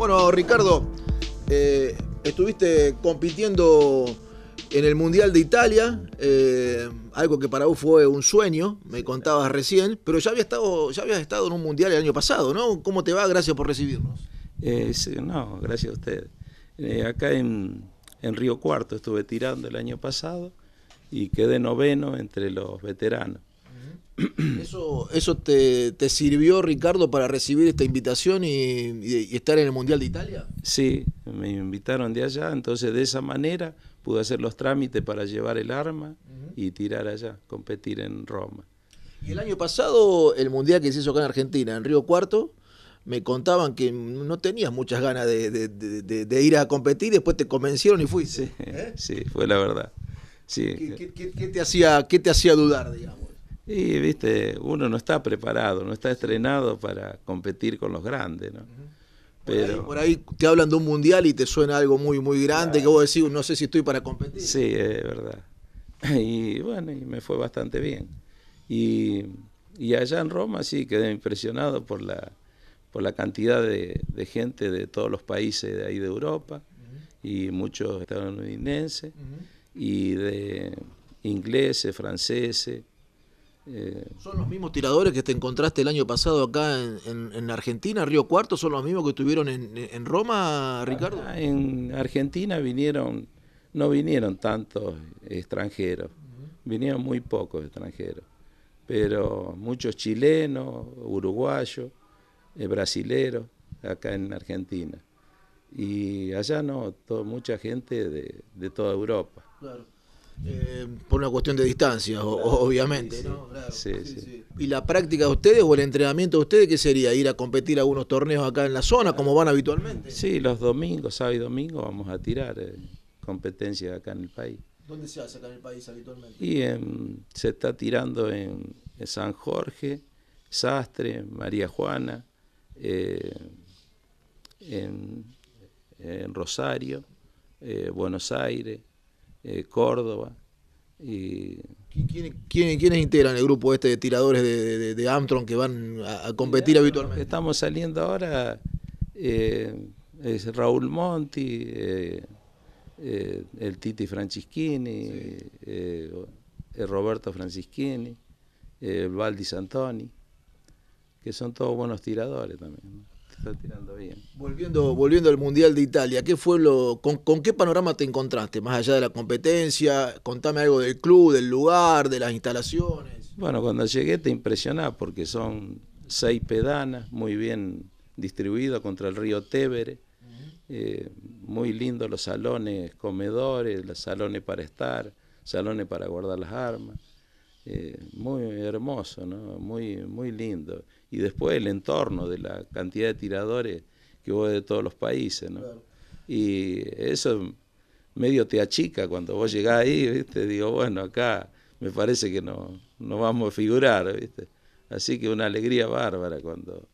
Bueno, Ricardo, eh, estuviste compitiendo en el Mundial de Italia, eh, algo que para vos fue un sueño, me contabas recién, pero ya habías estado, en un Mundial el año pasado, ¿no? ¿Cómo te va? Gracias por recibirnos. Eh, no, gracias a usted. acá en, en Río Cuarto estuve tirando el año pasado y quedé noveno entre los veteranos. Eso, eso te, sirvió, Ricardo, para recibir esta invitación y, estar en el Mundial de Italia? Sí, me invitaron de allá, entonces de esa manera pude hacer los trámites para llevar el arma y tirar allá, competir en Roma. Y el año pasado, el Mundial que se hizo acá en Argentina, en Río Cuarto, me contaban que no tenías muchas ganas de, ir a competir, después te convencieron y fuiste. Sí, ¿eh? fue la verdad. Sí. te hacía, ¿Qué te hacía dudar, digamos? Y, viste, uno no está preparado, no está estrenado para competir con los grandes, Pero, por, ahí, te hablan de un mundial y te suena algo muy, muy grande que vos decís, no sé si estoy para competir. Sí, es verdad. Y bueno, y me fue bastante bien. Y, allá en Roma sí quedé impresionado por la, por la cantidad de, gente de todos los países de ahí de Europa y muchos estadounidenses y de ingleses, franceses, eh, ¿Son los mismos tiradores que te encontraste el año pasado acá en, Argentina, Río Cuarto? ¿Son los mismos que estuvieron en, Roma, Ricardo? Ah, en Argentina vinieron, no vinieron tantos extranjeros, vinieron muy pocos extranjeros, pero muchos chilenos, uruguayos, eh, brasileros, acá en Argentina. Y allá no, mucha gente de, de toda Europa. Claro. Eh, por una cuestión de distancia, obviamente. ¿Y la práctica de ustedes o el entrenamiento de ustedes qué sería? ¿Ir a competir a algunos torneos acá en la zona como van habitualmente? Sí, los domingos, sábado y domingo vamos a tirar eh, competencias acá en el país. ¿Dónde se hace acá en el país habitualmente? Y se está tirando en, San Jorge, Sastre, María Juana, eh, en, Rosario, Buenos Aires. Eh, Córdoba. Y... ¿Quiénes, quién, integran el grupo este de tiradores de, de, que van a, competir habitualmente? Estamos saliendo ahora, eh, es Raúl Monti, eh, el Titi Francisquini, el Roberto Francisquini, el Valdi Santoni, que son todos buenos tiradores también bien. Volviendo, volviendo al Mundial de Italia, ¿qué fue lo, con, qué panorama te encontraste? Más allá de la competencia, contame algo del club, del lugar, de las instalaciones. Bueno, cuando llegué te impresionás porque son seis pedanas, muy bien distribuidas contra el río Tévere. Eh, muy lindos los salones comedores, los salones para estar, salones para guardar las armas. Eh, muy hermoso, ¿no? muy, muy lindo. Y después el entorno de la cantidad de tiradores que hubo de todos los países. ¿no? Y eso medio te achica cuando vos llegás ahí, ¿viste? digo, bueno, acá me parece que no, no vamos a figurar. ¿viste? Así que una alegría bárbara cuando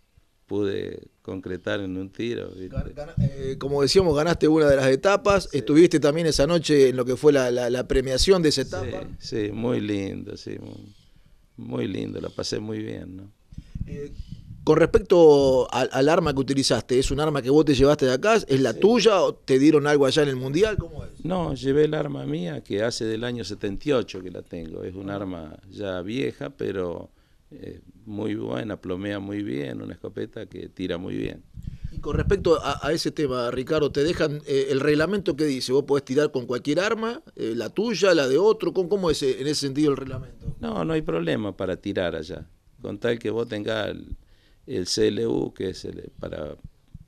pude concretar en un tiro. Eh, como decíamos, ganaste una de las etapas, estuviste también esa noche en lo que fue la, premiación de esa etapa. Sí, muy lindo, sí, muy, lindo, la pasé muy bien. ¿no? Eh, con respecto al, arma que utilizaste, ¿es un arma que vos te llevaste de acá? ¿Es la tuya o te dieron algo allá en el Mundial? ¿Cómo es? No, llevé el arma mía que hace del año 78 que la tengo, es un ah. arma ya vieja, pero eh, muy buena, plomea muy bien, una escopeta que tira muy bien. Y con respecto a, ese tema, Ricardo, te dejan eh, el reglamento que dice, vos podés tirar con cualquier arma, eh, la tuya, la de otro, ¿cómo, cómo es en ese sentido el reglamento? No, no hay problema para tirar allá, con tal que vos tengas el, CLU, que es para,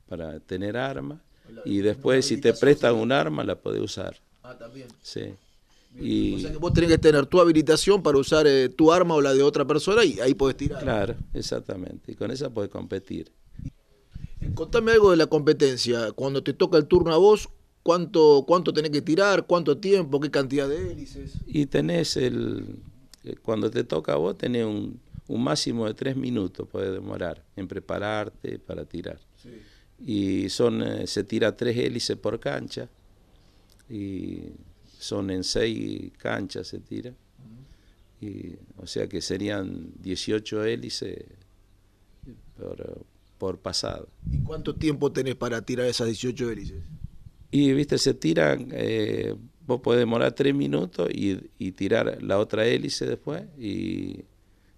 para tener arma, y después si te prestan un arma la podés usar. Ah, también. Sí. O sea que vos tenés que tener tu habilitación para usar eh, tu arma o la de otra persona y ahí podés tirar. Claro, exactamente. Y con esa podés competir. Eh, contame algo de la competencia. Cuando te toca el turno a vos, ¿cuánto, cuánto tenés que tirar? ¿Cuánto tiempo? ¿Qué cantidad de hélices? Y tenés el... Eh, cuando te toca a vos tenés un, un máximo de tres minutos, podés demorar en prepararte para tirar. Y son, se tira tres hélices por cancha y son en seis canchas se tira. Y, o sea que serían 18 hélices por, por pasado. ¿Y cuánto tiempo tenés para tirar esas 18 hélices? Y viste, se tiran, eh, vos podés demorar tres minutos y, tirar la otra hélice después y,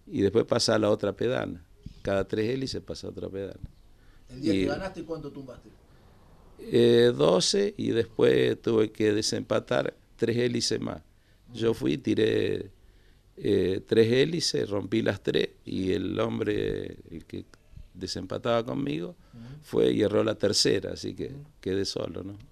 después pasar la otra pedana. Cada tres hélices pasa otra pedana. ¿El día que ganaste cuánto tumbaste? 12 eh, y después tuve que desempatar tres hélices más. Yo fui, tiré eh, tres hélices, rompí las tres y el hombre, el que desempataba conmigo, fue y erró la tercera, así que quedé solo, ¿no?